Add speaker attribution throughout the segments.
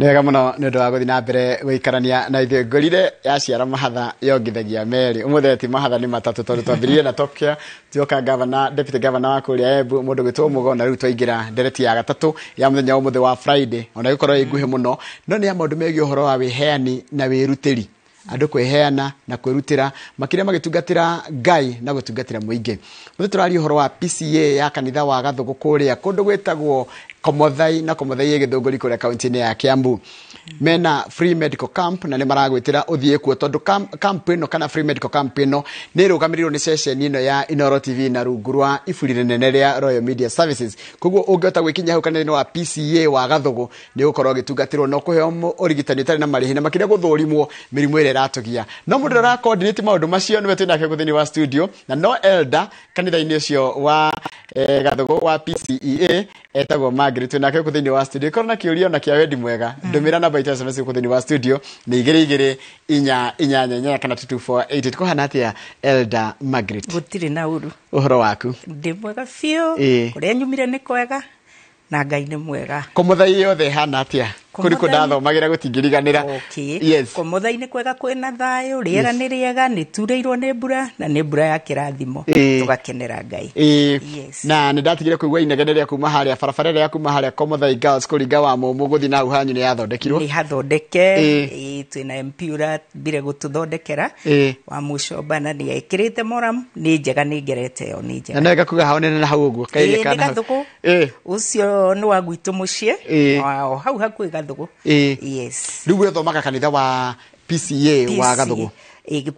Speaker 1: nega muno må no nä å ndå wa gå na mbere gå ikarania na ithuä ngå yaciara mahatha yongithagia merä å må theti mahatha nä matatå tondå twambirie na tokia tioka gavana deputy gavana wa kå rä a embu må na rä u twaingä ndereti ya gatatu ya muthenya thenya å wa friday ona gä korwo muno no ni nä megi uhoro ndå megiä å horo wa wä heani na wä rutä ri andå kwäheana na kwärutĩra makĩria magĩtungatĩra ngai na gũtungatĩra mũingĩ mũthĩ tũraria ũhoro wa pca ya kanitha wa gathũgũ kũrĩa kũndũ gwĩtagwo komothai na komothai igithunguri kuria kaunti-ini ya kiambu mena free medical camp na nä maragwätĩra å thiä kuo tondå camp ä no kana free medical camp ä no nä rå gamä rä irwo nä ceceni ä no ya inoro tv na rungu rwa iburi ränene rä royal media services koguo å ngä hota gwä kinya hau kanene wa pca wa gathågå nä gå korwo å gä tungatä rwo na å kå heo å rigitani å tarä na marä na makä rä a gå thå mä rimå ä rä a no må ndå rä rakondinä ti maå ndå macio nä we twä nake gå thä wa studio na no elda kanitha-inä å cio wa eh, wa pcea etagwo ma Wangari twä nake kå thä wa studio korwo na kä å ria ona kä a wendi mwega ndå mä ra sms kå thä wa studio nä igä rä igä rä inya inyanya inyanya kana kå hana atä elda magret gå tirä na uru å horo waku ndä mwega biå kå rä a nyumire nä kwega na ngai nä mwega kå må yothe hanati ya kuriko ndathomagira gutingiriganira komuthaini kwega kwina thayo riera ni
Speaker 2: riega nitureirwo ni mbura na ni mbura ya kirathimo
Speaker 1: tugakenera ngai na ni ndatigire kuigua inegene ria kuma haria barabara ria kuma haria komuthai girls kuringa wa mumu guthi na hau hanyu ni yathondekirwo ni hathondeke
Speaker 2: twina na mpura mbire gututhondekera wa nä bana ni ekirite moram ni njega ni
Speaker 1: ngerete yo ni njega na nega kuga hau nene na hau uguo kaire kana ucio ni wa
Speaker 2: hau hakuiga gathugu
Speaker 1: yes riu thomaga kanitha wa PCA wa gathugu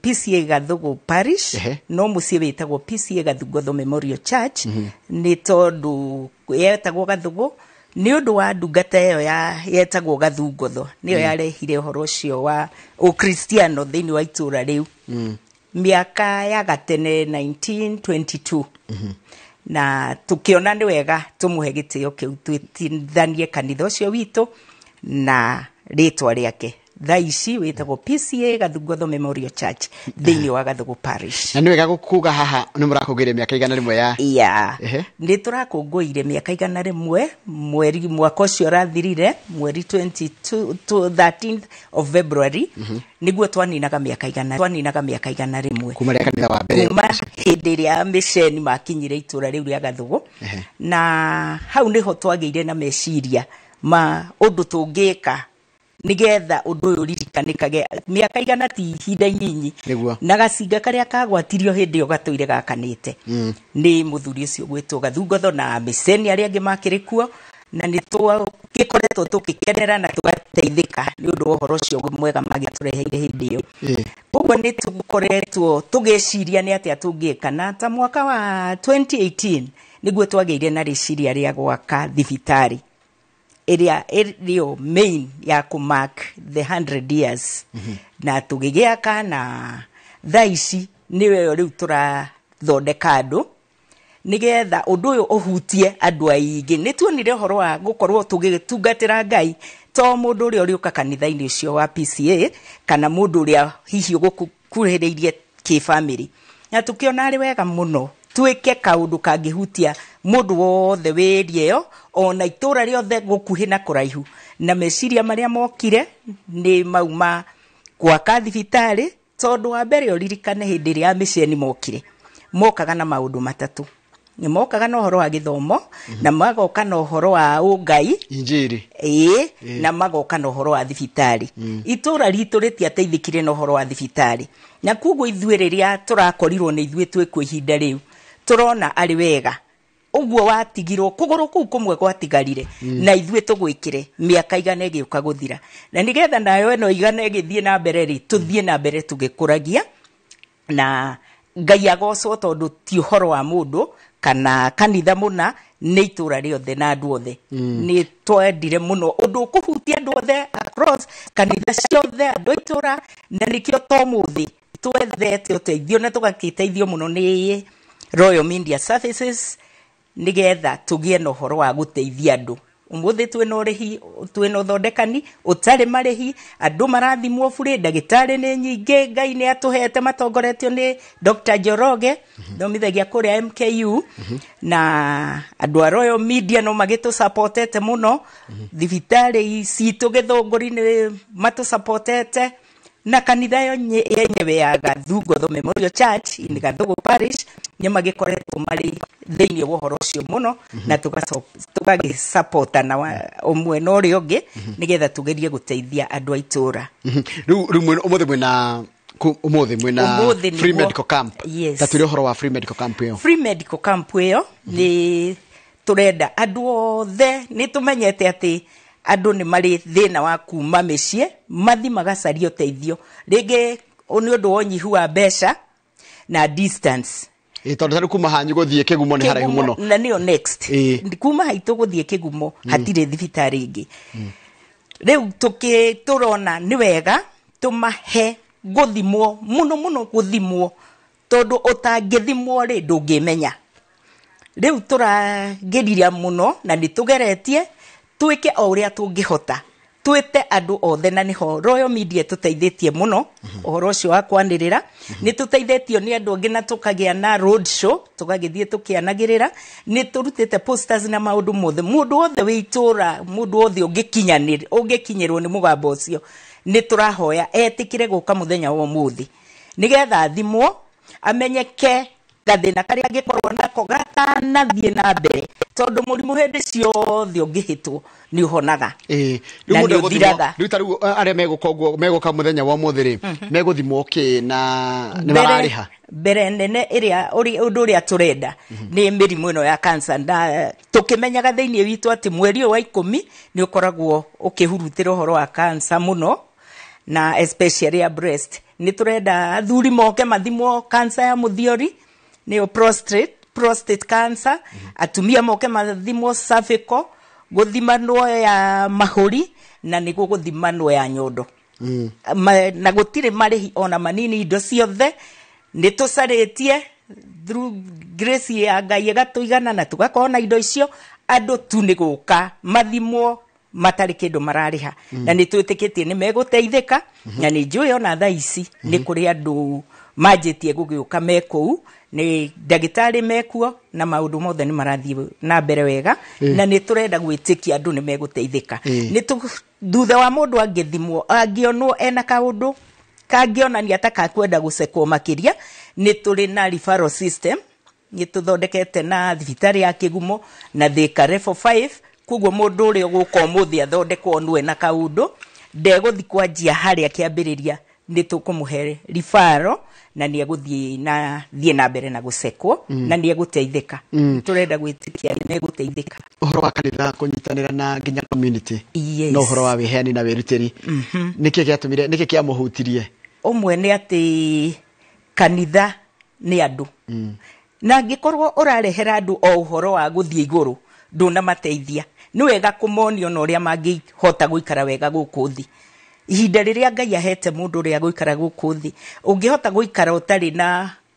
Speaker 2: PCA gathugu parish no muciĩ wĩtagwo PCA the memorial church mhm. ni tondũ yetagwo gathugu nĩ ũndũ wa ndungata ĩyo yetagwo gathungotho nĩyo mhm. yarehire horo cio wa thä thĩinĩ wa u mä aka ya gatene 1922 mhm. na ona nä wega kä u twä tithanie kanitha cio witå na ritwa riake thaa ici witagwo pca gathungotho memorial church thiini wa gathugu parish
Speaker 1: na nä wega gå kuga haha nä må rakå ngä ire mä aka igana rä mwe ya ya
Speaker 2: nä tå rakå ngå ire mä aka igana rä mwe mweri mwaka å cio å rathirire mweri 13 of february mm -hmm. nä guo twaninaga mä aka igana twaninaga mä aka igana rä mwe kuma hä ndä ä rä a mä ceni makinyire itå ra rä u rä a gathugu na hau nä ho twagä ire na meciria ma undu tungika nigetha undu uyu ririkanikage miaka igana ti ihinda inyinyi na gacinga karĩa kagwatirio hĩndĩ ĩyo gatũire gakanĩte mm. nĩ mũthuri ũcio gwĩtwo gathungotho na mĩceni arĩa angĩ makĩrĩ kuo na nĩ tũgĩkoretwo tũgĩkenera na tũgateithĩka nĩ ũndũ wa ũhoro ũcio mwega magĩtũreheire hĩndĩ ĩyo hmm. koguo nĩ tũkoretwo tũgĩciria ni atĩa tũngĩka na ta mwaka wa 2018 nĩguo twagĩire na riciria ria gwaka thibitari ĩrĩa ĩrio main ya kũmark the 100 years mm -hmm. na tũgĩgĩa kana thaa ici nĩwe ĩyo rĩu tũrathondeka andũ nĩgetha ũndũ ũyũ ũhutie andũ aingĩ nĩ tuonire horo wa gukorwo tũgĩtungatĩra ngai to mundu ũrĩa ũrĩũka kanitha ucio wa PCA kana mundu ũrĩa hihi ki family na tũkĩona wega muno twike kaundu kangihutia mundu wothe wĩrie yo ona itũra rĩothe gukuhi na kuraihu na meciria maria mokire ni mauma kwa gwaka thibitarĩ tondũ wa mbere ũririkane hĩndĩ ĩrĩa mĩceni mokire mokaga na maũndũ matatu ni mokaga na ũhoro wa gĩthomo na mhm. magoka na ũhoro wa ungai injiri ĩĩ na magoka na ũhoro wa thibitari itura mm. itũra ritũ rĩtiateithĩkire na ũhoro wa thibitari na kugo ithuĩ turakorirwo tũrakorirwo nĩ ithuĩ riu turona ari wega uguo watigirwo kuguru kuu kumwe gwatigarire mm. na ithuĩ tugwikire miaka igana ĩgĩũka guthira na nigetha nayo ĩno igana ĩgĩthiĩ na mbere ri tuthie na mbere tugikuragia na ngai agocwo tondũ ti uhoro wa mundu kana kanitha mũna nĩ itũra rĩothe na andũ othe ni mm. nĩ twendire mũno ũndũ ũkũhutia andũ othe across kanitha ciothe andũ itura na nikio to mũthĩ twethete uteithio na tugakiteithio muno ni Royal Media Services nigetha tugie na horo wa guteithia andu umuthi rihi twi no thondekani utari marihi andu marathimwo bure dagitari ni nyinge ngai ni atuhete matongoretio ni Dr. Njoroge thomithagia mhm. mm -hmm. kuria MKU mm -hmm. na andu a Royal Media no magitu supportete muno mm -hmm. thibitari citå githunguri ni matu supportete na kanitha yo yenyewe ya gathungo Memorial Church in Gathugu Parish nyamagikoretwo mari thiini wa horo ucio muno mhm. na tugagicapotana
Speaker 1: umwe na uria ungi mhm. mhm. nigetha tugerie guteithia andu a itura riu riu umuthi mwina umuthi mwina free medical camp yes. tatuire horo wa free medical camp yo
Speaker 2: free medical camp iyo ni turenda andu othe ni tumenyete ati andå nä marä thä na wa kuma mä ciä mathi magacaria ũteithio rĩngĩ nä å ndå wa ũnyihu wa mbeca na distance tondå tarä kuma hanyu gå thiä kä gumo nä haraihu må no na nä next e. kuma haitå gå thiä kä gumo mm. hatirä thibitarä ngä mm. rä u tå rona nä wega tå mahe gå thimwo må no må no gå thimwo tondå å tangä thimwo rä ndå ngä menya rä u tå ragä rira må no na nä tå geretie twĩke o ũrĩa tũngĩhota twĩte andå othe na nĩho Royal Media tũteithĩtie muno mhm. ũhoro ucio wa kwanĩrĩra mhm. nĩ tũteithĩtio nĩ andũ angĩ na na road show tukagithie tukianagirira ni tũrutĩte posters na maudu mothe mudu othe wĩ mudu othe wothe ungikinyirwo ni mugambo ucio ni turahoya etikire guka muthenya wo muthi nigetha thimwo amenyeke gathina karia ngikorwo nako gatanathiĩ na mbere tondå må rimå hä ndä ciothe å ngä hä two
Speaker 1: nä å honaga nä å thiraga rä u tarä u uh, arä a megåka må thenya wa må thä rä mhm. megå thimwo kä na ni mararä ha mbere nene ä rä a å ndå å rä a tå
Speaker 2: renda nä mä ya kansa na tå kä menyaga thä iniä witå mweri å wa ikå mi nä å koragwo å kä hurutä horo wa kansa muno na especially ya breast ni tå renda athuri moke mathimwo kansa ya må thiori nä prostate prostate cancer atumia moke mathimwo cervical guthimanwo ya mahuri na niguo guthimanwo ya nyondo mm. na gutire marihi ona manini indo ciothe nä tå carä through grace ya ngai ägatå na tågakorwo na indo icio andå tu nä gå ka mathimwo matarä kä ndå mararä ha mm. na nä twä tä kä tie nä megå teithä ka mm-hmm. na nä njå ona thaa ici mm -hmm. nä kå rä andå manjä tie gå gä å ka mekå u nä ndagätarä mekuo na maudu mothe nä marathiä na mbere wega e. na nä tå renda gwä tä kia andå nä megå thutha wa må ndå angä thimwo angäonwo ena kaå ndå kangäonania ta kakwenda gå cekwo makä ria nä tå rä na referral system nä tå thondekete na thibitarä ya kä gumo na thä ka koguo må ndå å rä a å gå ka må thä athondekwo nue na kaå ndå ndegå thikwanjia harä a kä ambä rä ria nä tå kå må he na nä agå thiä na thiä na mbere na gå cekwo mm. na
Speaker 1: nä egå teithä mm. tå renda gwä tä kia nä megå teithä ka å horo wa kanitha kå nyitanä ra na nginya yes. å horo wa wä heani na wä rutä ri mm -hmm. nä kä gäatå mire nä kä kä amå hutirie
Speaker 2: å mwe nä atä
Speaker 1: kanitha nä andå mm. na ngä
Speaker 2: korwo å rarehera andå o å horo wa gå thiä igå rå ndå na mateithia nä wega kå monio na å rä a mangä hota gå ikara wega gå kå thĩ ihinda rĩrĩa ngai ahete mũndũ ũrĩa gũikara gũkũ thĩ ũngĩhota gũikara ũtarĩ na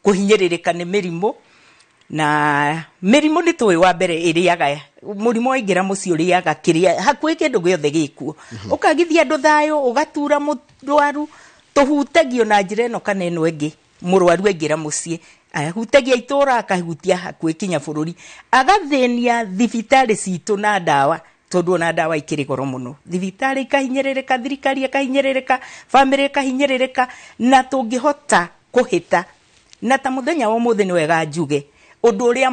Speaker 2: kũhinyĩrĩrĩka nĩ mĩrimũ na mĩrimũ nĩ tũĩ wa mbere ĩrĩaga mũrimũ waingĩra mũciĩ ũrĩaga kĩrĩa hakuhĩ kĩndũ gĩothe gĩkuo mhm. ũkagithia andũ thayũ ũgatura mũrwaru tũhutagio na njĩra ĩno kana ĩno ĩngĩ mũrwaru aingĩra mũciĩ ahutagia itũra akahutia hakuhĩ kinya bũrũri agathĩnia thibitarĩ citũ na ndawa tondu ona ndawa ikiri goro muno thibitari ikahinyiririka thirikari ikahinyiririka bamĩrĩ ikahinyiririka na tungihota kuhita na ta muthenya wa muthi ni wega njuge undu uria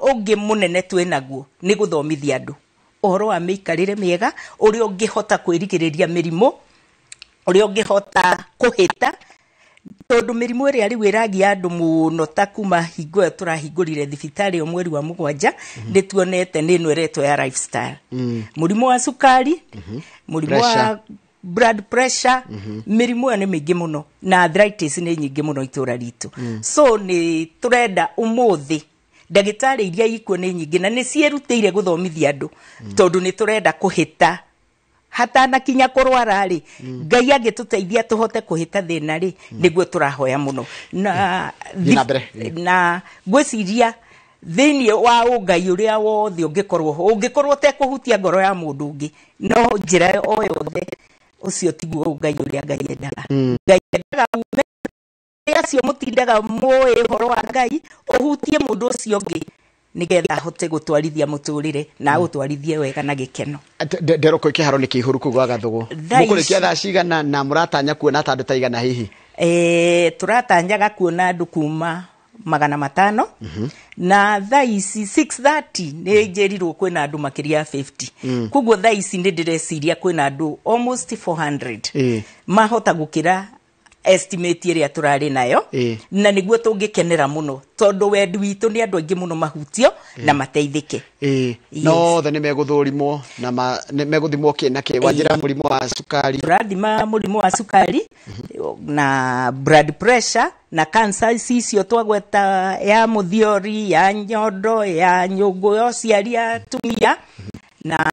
Speaker 2: ungi munene twinaguo ni guthomithia andu uhoro wa miikarire miega uria ungihota kwirigiriria mirimo uria ungihota kuhita tondå mä rimå ä rä a rä u ä ragia andå må no ta kuma hingo ä yo tå rahingå rire thibitarä o mweri wa må gwanja mhm. nä tuonete nä no ä ya må mm. rimå wa cukari må mhm. rimå wa blood pressure mä mhm. rimå ä yo nä mä ingä må no na arthritis nä nyingä må no itå ra ritå mm. so nä tå renda å må thä ndagä tarä iria ikuo nä nyingä na nä rutä ire gå thomithia andå mm. tondå nä tå renda kå hä ta kinya kurwara ri mm. ngai mm. agä tå teithia tå hote kå hä ta thä na rä mm. nä guo tå rahoya må no na gwesiria ciria thä wa å ngai å rä a wothe å ngä korwo å ngä korwo tekå hutia ngoro ya må ndå å ngä no njä ra o yothe å cio tiguo å ngai å rä a ngai endaga mm. ngai endaga ya acio må tindaga horo wa ngai å hutie må ndå å cio å ngä nigetha hote gutwarithia muturire na hmm. gutwarithie wega na gikeno
Speaker 1: nderoko ikiharo ni kihuru kuu gwa gathugu mukurikia thaa cigana na muratanya kuona ta andu taigana hihi e, eh, turatanyaga kuona andu kuma magana matano mm
Speaker 2: -hmm. na thaa ici 630 nä hmm. njä rirwo kwä na andå makä ria 50 mm. koguo thaa ici nä ndä reciria kwä na andå almost 400 mm. Eh. mahota gå estimate ĩrĩa tũrarĩ nayo e. na nĩguo tũngĩkenera mũno tondũ wendi witũ nĩ andũ
Speaker 1: aingĩ mũno mahutio e. na mateithĩke e. yes. no othe nĩ megũthũrimwo na megũthimwo kĩ na kĩ wanjĩra mũrimũ wa cukari tũrathima mũrimũ wa cukari
Speaker 2: na blood pressure na kansa ici icio twagweta ya mũthiori ya nyondo ya nyũngũ ya ũciari ya atumia na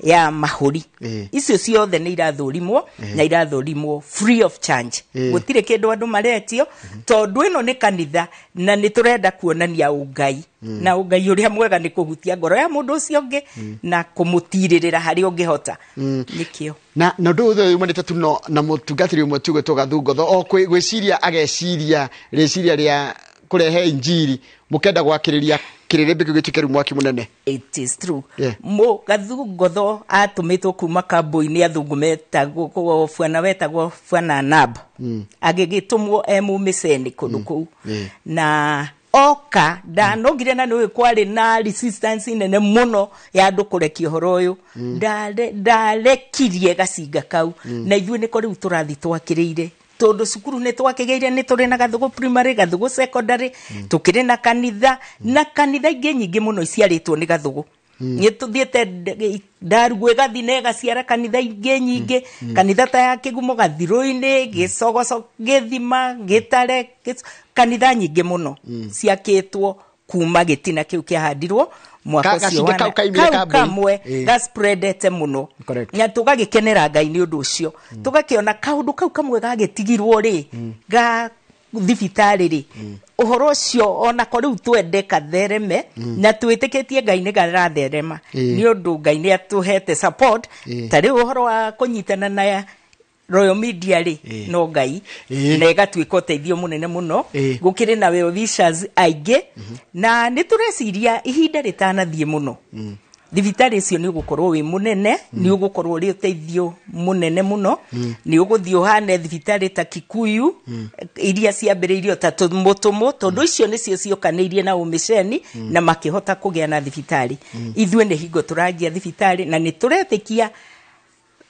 Speaker 2: ya mahuri eh. icio ciothe nä irathå eh. na irathå free of charge gutire eh. kindu andu maretio mm -hmm. no ino ni kanitha na ni turenda kuonania ungai mm. na ungai a mwega ni kuhutia ngoro ya mundu å cio mm. na kumutirira hari
Speaker 1: ungihota nikio na na ndu uthe umanite tuno na mwe umwe tå gathungotho o gwiciria ageciria riciria ria kurehe injiri mukenda gwakiriria kirĩrĩmbĩ kĩu gĩtikeru mwaki mũnene it is true yeah. mũ gathungotho
Speaker 2: atũmĩtwo kuma kambũi-inĩ athũngũ metagwo bwana wetagwo bwana nab mm. agĩgĩtũmwo emu mumĩceni kũndũ hmm. kũu mm. yeah. na oka ndanogire hmm. na nĩũĩ kwarĩ na resistance nene mũno ya andũ kũrekia ũhoro ũyũ hmm. ndarekirie gacinga kau mm. na ithuĩ nĩko rĩu tũrathiĩ twakĩrĩire tondu cukuru nä twakägäire nä tå rä na gathå primary gathå secondary tå kä rä na kanitha na kanitha ingä nyingä må no iciarä two nä gathå hmm. nä tå thiä te ndarugu gathi na gaciara kanitha ingä nyingä hmm. hmm. kanitha ta ya kĩgumo gathirũ gä thima gä tare kanitha må no ciakä two kuma u kä ahandirwo mwaka ũcio mm. kau kamwe gaspredete muno na tugagikenera ngai tå gakä ona kaå ndå kau kamwe gagitigirwo ri mm. ga thibitarä rä å mm. horo å cio onako rä u twende kathereme na twä tä kä tie ngai nä garatherema nä å ndå ngai nä atå hete ta rä u å horo wa kå nyitana na royal media rä no ngai na ĩgatuĩka ũteithio mũnene mũno gũkĩrĩ na wellwishers aingĩ mhm. na nĩ tũreciria ihinda rĩtanathiĩ mũno mm. thibitarĩ ũcio nĩ ũgũkorwo wĩ mũnene mm. nĩ ũgũkorwo ũrĩ ũteithio mũnene mũno mm. nĩ ũgũthiĩ hane thibitarĩ ta kikuyu iria ciambĩrĩirio ta tũmũtũmũ tondũ icio nĩcio ciokanĩirie na ũmĩceni na makĩhota kũgĩa na thibitarĩ ithuĩ nĩ hingo tũranjia thibitarĩ na nĩ tũretĩkia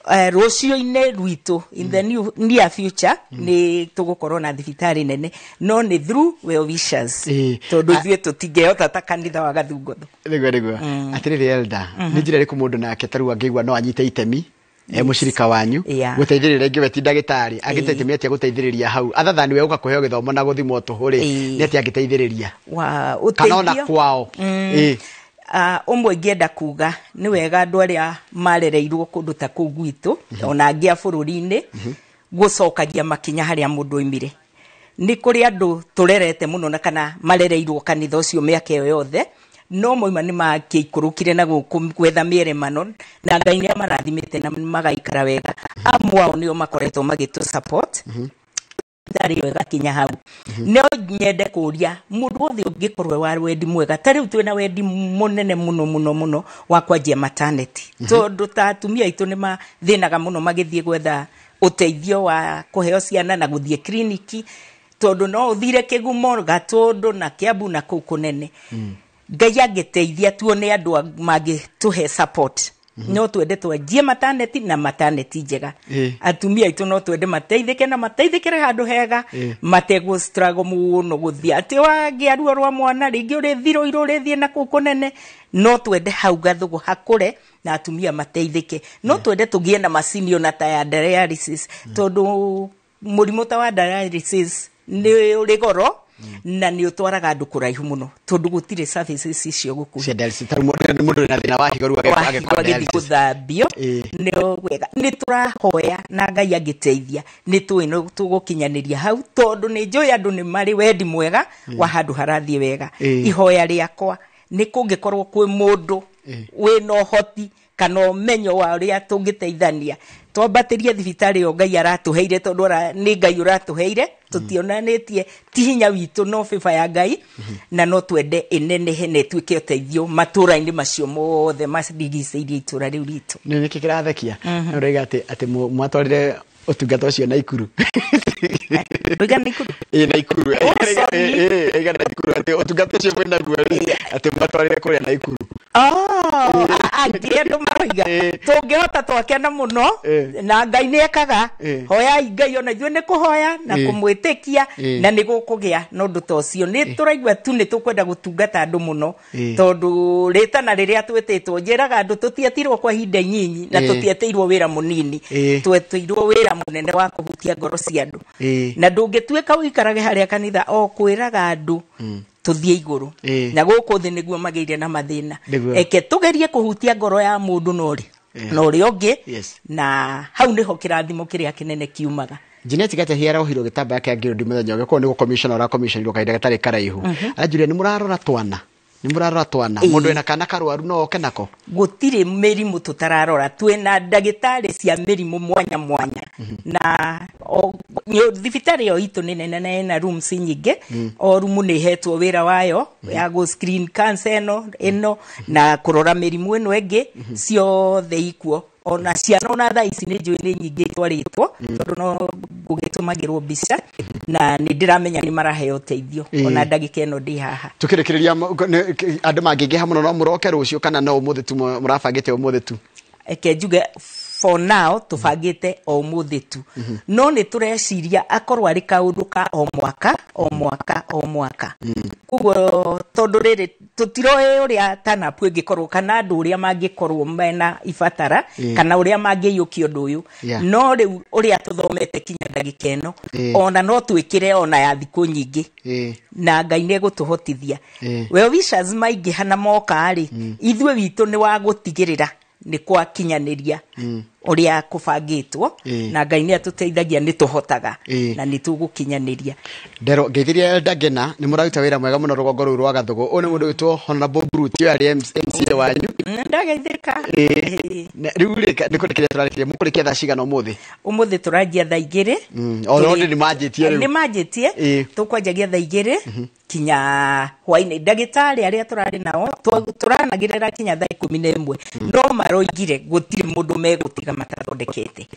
Speaker 2: uh, eh, rucio-inä rwitå in the new, near future mm. nä tå gå korwo na thibitarä nene no nä through wishes e, eh, tondå ithuä tå tingähota
Speaker 1: ta kanitha wa gathungotho nä guo mm. atä rä rä elda mm -hmm. nä njä ra rä kå må ndå nake tarua ngäigua no anyite itemi eh, Yes. må cirika wanyu gå teithä rä rä ngä we ti tarä angä te timi atia gå teithä rä ria hau athathani we å ka kå heo gä thomo na gå thimwo tå hå rä nä atia angä teithä rä ria
Speaker 2: kana ona kwao mm. e umwe uh, ngienda kuga ni wega andũ aria marereirwo kundu ta kũu gwitũ mhm. ona angĩ a bũrũri-inĩ mhm. gucokagia makinya haria mundu imire ni kuri andu turerete muno na kana marereirwo kanitha ucio mĩaka yo yothe no moima nĩ magĩikũrũkire na guku gwetha mano na ngai ni amarathimite na magaikara wega amwe ao o makoretwo magitu support mhm thibitarä ä yo hau no nyende kå ria må ndå othe å ngä korwo wa wendi mwega ta rä u twä na wendi munene må muno må no må no wa kwanjia mataneti mhm. tondå ta atumia aitå nä mathä naga må no magä thiä gwetha å teithio wa kå heo ciana na gå thiä kriniki tondå no å thire kä gumo gatåndå na kä na kå u kå nene mm. ngai mm. angä teithia tuone andå mangä tå he support Mm-hmm. no twende twanjie mataneti na mataneti njega atumia aitå no twende mateithä na mateithä kä re handå hega mategå strago må no gå thiä atä wangä aruo rwa mwana rä ngä å rä thirå irå rä thiä na kå nene no twende hau gathå hakå re na atumia mateithä ke no twende tå gä e na macini ona ta ya dialysis tondå må rimå ta wa dialysis nä å rä goro na nä å twaraga andå kå raihu må no tondå gå tirä icio gå kuhimå
Speaker 1: na thä na wahigwagä thiä gå
Speaker 2: thambio nä wega nä tå rahoya na ngai angä teithia nä tå ä tågå kinyanä ria hau tondå nä njå ä andå nä marä wendi mwega wa handå harathiä wega ihoya rä akwa nä kå ngä korwo kwä må ndå wä na å hoti kana å menyo wa rä a tå ngä teithania twambatirie thibitarĩ yo ngai aratũheire tondũ nä ngai tionanä tie ti hinya witå no bĩba ya ngai na no twende ĩnenehe na ĩtuĩke ũteithio matũra-inĩ macio mothe marigicĩirie itũra nä ritũ kä nĩkĩ
Speaker 1: kĩrathekia mhm. ũraiga atĩ atĩ mwatwarire utungata ucio na ikuru na ikuru igana oh, ikuru atä utungata ucio mwä naguo atä matwarä kå rä a na ikuru
Speaker 2: maroiga tå twakena muno na ngai ni ekaga hoya ngai ona ithue ni kuhoya na kumwitikia na ni gukugia no ndu a na å ndå tu ni tukwenda gutungata andu muno tondu rita na riria twetetwo tana andu tutiatirwo kwa hinde nyinyi na tutiatirwo wira munini twetirwo wira munene wa kuhutia ngoro cia andu na ndungituika wikarage haria kanitha o kwiraga andu hmm. tuthie iguru na guku thi niguo magiire na mathina eke tugerie kuhutia ngoro ya mundu nori nori ongi na hau niho kirathimo kiria kinene kiumaga
Speaker 1: Jeanette Gatehia arohirwo gitambaya kia ngirndi muthenya ũgĩ korwo nĩ gũkomishona ũrakomishorirwo kahinda gatarĩ karaihu mhm. aranjũria nĩ mũrarora twana nä må rarora twana eh. må ndå ena kana karwaru no oke nako gå tirä mä rimå tå tararora twena
Speaker 2: ndagä tarä cia mä rimå mwanya mwanya mhm. na thibitarä ä yo itå nä nene na ena rooms nyingä mm. o rumu nä hetwo wä ra wayo mhm. ya gå screen cancer ä no ä no mhm. na kå rora mä rimå ä no ä ngä ciothe ikuo ona ciana ona thaa ici nä njå nä nyingä twarä mm. tondå no ngå gä tå magä rwo mbica na nä ndä ramenya nä maraheo ũteithio mm. ona ndagä ka ä no ndä haha
Speaker 1: tå kä rä kä rä ria mangä ngä ha må no no må roke rå ciå kana no må thä tu må rabangä te å må thä tu eke for now tubangite o umuthi tu no ni tureciria akorwo ari
Speaker 2: kaundu ka o mwaka o mwaka o mwaka koguo tondu riri tutiroe uria tanapu ingikorwo kana andu uria mangikorwo mena ibatara kana uria mangiyukia undu uyu no riu uria tuthomete kinya ndagika ino ona no twikire ona ya thiku nyingi na ngai nä gå tå hotithia we hana moka ri mm. ithuä witå nä wa gå tigä rä ra nä kwakinyanä ria mm
Speaker 1: uria kubangitwo e. na ngai ni atuteithagia ni tuhotaga e. na ni tugukinyaniria ndero ngeithiria eldagena ni murauta wira mwega muno rugongo rwiu rwa gathugu uyu mundu witwo honorable brut yo ari mca wanyu
Speaker 2: e. Mm,
Speaker 1: riu ni kurikiria turarikiria mukurikia thaa cigana umuthi
Speaker 2: umuthi turanjia thaa igiri
Speaker 1: mm, o ni manjitie riu ni
Speaker 2: manjitie tukwanjagia thaa igiri mhm. kinya hwainä ndagätarä arä a tå rarä nao tå ranagä rä kinya thaa ikå mi na ä mwe mm. no maroigire gå tirä må ndå megå mega matathondekete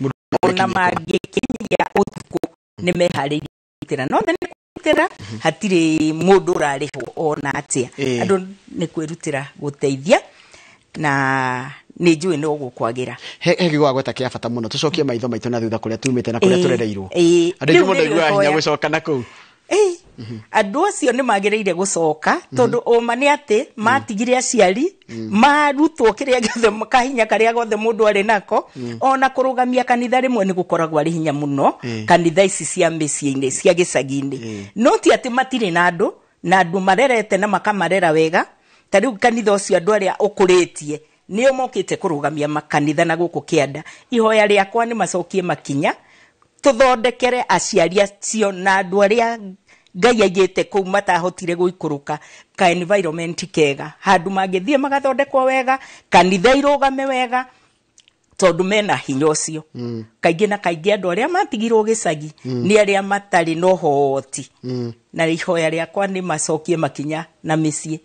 Speaker 2: ona mangĩkinyia ũtukũ nĩ meharĩirie gũtĩra nothe nĩ kwĩrutĩra mhm. hatirĩ mũndũ ũrarĩhwo ona atĩa andũ nĩ kwĩrutĩra gũteithia na nä njå ä no gå kwagä
Speaker 1: he gä gwagweta kä a bata må no tå cokie maitho maitå na thutha kå rä a tumä te na kå rä a tå rereirwo andå aingä må ndaiguaga hinya gå coka na kå u andå acio nä magä rä ire gå coka tondå å mhm. ma nä
Speaker 2: atä matigire aciari mhm. marutwo kä rä a gothe kahinya karä a gothe må ndå arä nako mhm. ona kå rå gamia kanitha rä mwe nä gå koragwo arä hinya må no eh. kanitha ici cia mä ciä-inä cia gä cagi-inä eh. no ti atä matirä na andå na andå marerete na makamarera wega ta rä u kanitha å cio andå arä a å kå rä tie nä o mokä te kå rå gamia makanitha na gå kå kä anda ihoya rä akwa nä macokie makinya tå thondekere aciari acio na andå arä a ngai aigĩte kũu matahotire gũikũrũka ka environment kega handũ mangĩthiĩ magathondekwo wega kanitha irũgame wega tondå mena hinya å cio mm. kaingä na kaingä andå arä a matigirwo gä cagi mm. ni arä a matarä no hooti mm. na ihoya rä ni nä macokie makinya
Speaker 1: na mä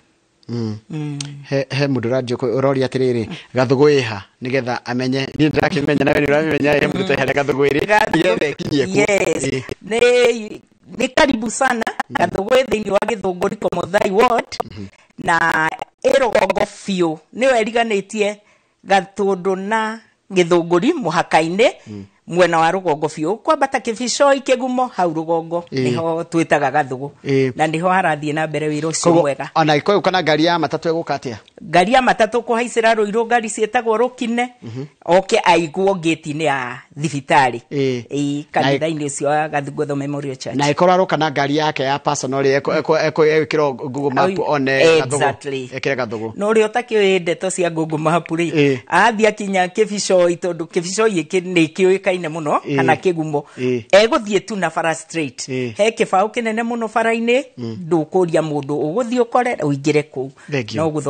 Speaker 1: mm. mm. he må ndå ranjå å roria atä rä rä gathå ä ha nä getha amenye niä ndä rakä menya nawe nä å ramenya he må ndå harä a gathå gå ä rä
Speaker 2: nä ni karibu sana gathu gwä thä wa gä thå ngå riko mothai mm-hmm. na ä rogongo biå nä weriganä tie gatå ndå na gä thå ngå ri må haka-inä mm mwena wa rugongo biå kwambata kibicoi kigumo hau rugongo niho twitaga gathugu na niho harathie na mbere wiro ucio mwega
Speaker 1: ona ikoyo kana
Speaker 2: ngari ya matatu egukatia atia ngari ya matatu kuhaicira ruiru ngari cietagwo rukine mhm. oke aiguo
Speaker 1: ngĩti-inĩ ya
Speaker 2: thibitarĩ ĩĩ kanitha-inĩ ũcio wa the memorial church na
Speaker 1: ĩkorwo aroka na ngari yake ya personal eko eko eko ĩkĩrwo google map one exactly ekira gathũgũ
Speaker 2: no ũrĩa ũtakĩũĩ ndeto cia google map rĩ athiĩ akinya kĩbicoi tondũ kĩbicoi nĩ kiwe oĩkaine no eh. kana eh. egå thiä tu na bara straight eh. he nene kĩnene mũno bara-inĩ mm. ndũkũria mũndũ ũgũthiĩ ũkore ũingĩre kũu no gå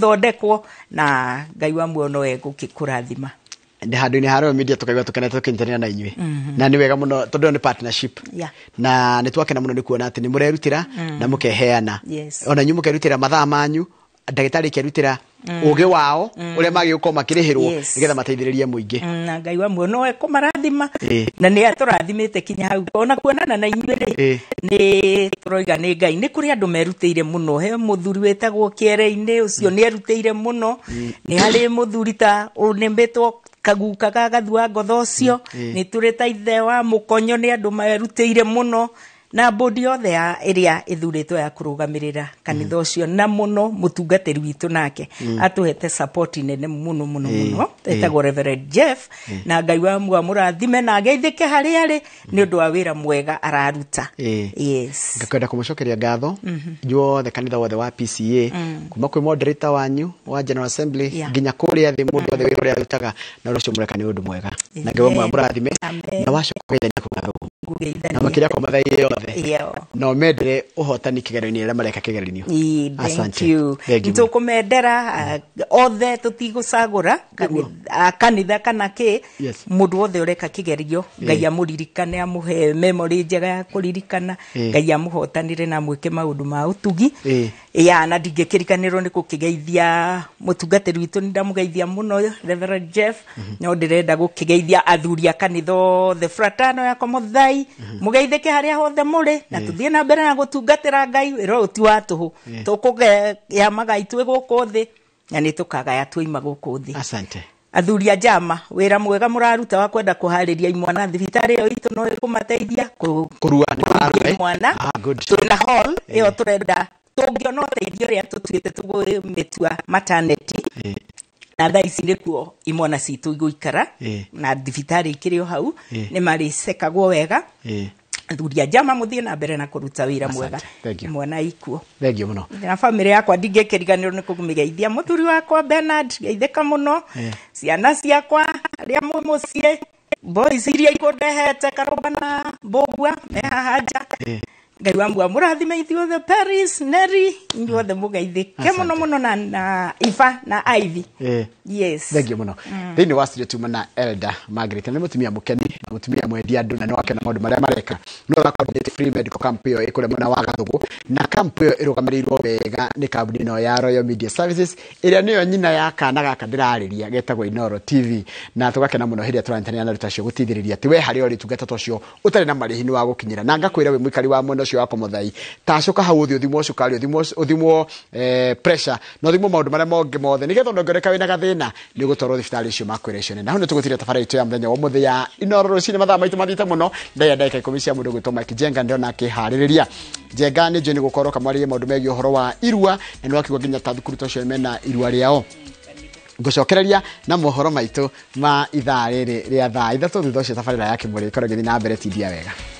Speaker 2: thondekwo na ngai wa muoyo no egũkũrathima
Speaker 1: handå-inä ha royal media tå kaigua tå kenete tå kä nyitanä ra na inyuä mhm. na nä wega må no tondå ä yo nä partnership na nä twakena må no nä kuona atä nä må rerutä ra mm. na må keheana ona inyuä må kerutä ra mathaa manyu ndagĩtarĩ kĩarutĩra mm. ũgĩ wao mm. ũrĩa magĩ yes. makĩrĩhĩrwo nĩgetha mateithĩrĩrie
Speaker 2: mũingĩ mm, na ngai wa muono kũ marathima na rathimä te kinya hau ona kuonana na inyuĩ rĩ nĩ tũroiga nä ngai nĩ kũrĩ andũ merutĩire mũno he mũthuri wĩtagwo kĩere-inĩ ũcio nĩ erutĩire mũno nĩ må mũthuri ta ũnĩmĩtwo kaguka kagukaga gathua ngotho ũcio nĩ tũrĩ ta ithe wa mũkonyo nĩ andũ merutĩire mũno na bodi yothe ya ĩrĩa ĩthurĩtwo ya kũrũgamĩrĩra kanitha ucio mm. na muno mũtungatĩri witu nake mm. atuhete support nene mũno muno mũno mm. etagwo Reverend Jeff na Ngai wa mwa mũrathime na ngeithike hari ari nĩ ũndũ wa wira mwega araruta
Speaker 1: yes ngakwenda kũmũcokeria ngatho mm-hmm. the kanitha wothe wa PCA kuma kwĩ moderator wanyu wa General Assembly nginya kũrĩa thĩ mũndũ wothe wĩra ũrĩa arutaga na ũcio mureka ni ũndũ mwega na Ngai wa mwa mũrathime na wacoka kugatho kũgatho na makĩria kwa mathaa othe no mendere ũhotani kĩgeranio arĩa mareka kĩgeranio kå
Speaker 2: mendera mm. ah, othe ra ah, kanitha kana må ndå wothe kä gerio ngai amũririkane amũhe memorĩ njega ya kũririkana ngai re na maå ndå ma tugi ya na ndingĩkĩriganĩrwo nĩ gũkĩgeithia mũtungatĩri witũ nĩ ndamũgeithia mũno Reverend Jeff mm -hmm. no ndĩrenda gũkĩgeithia athuri a kanitho the fratano ya komothai mhm. mũgeithĩke mm -hmm. harĩa hothe mũrĩ na yeah. tũthiĩ na mbere na gũtungatĩra Ngai ĩro ũti wa tũhũ yeah. tũkũgayamaga itue gũkũ thĩ na nĩ tũkagaya twoima gũkũ thĩ asante athuri a njama wĩra mwega mũraruta wa kwenda kũharĩria imwana thibitarĩ ĩyo itũ no ĩkũmateithia kũrua mwana ah, tũrĩ na hall ĩyo tũrenda tũngĩona ũteithio ũrĩa tũtuĩte tũgũmĩtua mataneti na thaa ici nĩkuo imwana citũ igũikara yeah. na thibitarĩ ikĩrĩ o hau nä nĩ marĩcekagwo wega thuria jama må thiä na mbere na kuruta wira mwega mwana ikuo
Speaker 1: thengio riganä
Speaker 2: na family yakwa ndingikiriganirwo ni kumigeithia muthuri wakwa Bernard geithika muno yeah. ciana ciakwa aria mumucie boys iria ikundehete karubana mbugua me haha nja yeah ngai wa mbua må ithuothe paris neri inyuothe må geithä må no na, na ifa na ivy eh. yes thank
Speaker 1: you no mm. thä wa tuma na margaret nä tumia må na må tumia mwendia na nä na maå ndå mareka no rakoete free medical camp yo ä kå wa gathå na kamp yo ä wega nä kambuni no ya royal media services ä rä nyina ya kana gaka ndä getagwo inoro tv na tå na rä ta cio we harä a rä tungata na marä hi wa na ngakwä ra wä wa må cio apa muthei tacio kahau uthi uthimwo cukari uthimwo eh, pressure na uthimwo maundu maria mongi mothe nigetha ona ngioneka wina gathina ni ugutwarwo thibitari icio makwira icio na hau nitugutire tabara itu ya muthenya wa muthi ya inoro rucini mathaa maitu mathite muno ndaya ndagika ikumi cia mundu gwitwo mike jenga ndiona akihaririria jenga ni njui ni gukorwo kamwaririe maundu megi uhoro wa irua na ni wakigwo nginya ta thukuru ta ucio mena irua rĩao ngũcokereria na mohoro maitũ ma ithaa rĩrĩ rĩa thaa ithatũ thutha ũcio tabarĩra ya kĩmũrĩ ĩkorwo gĩthiĩ na mbere tindia wega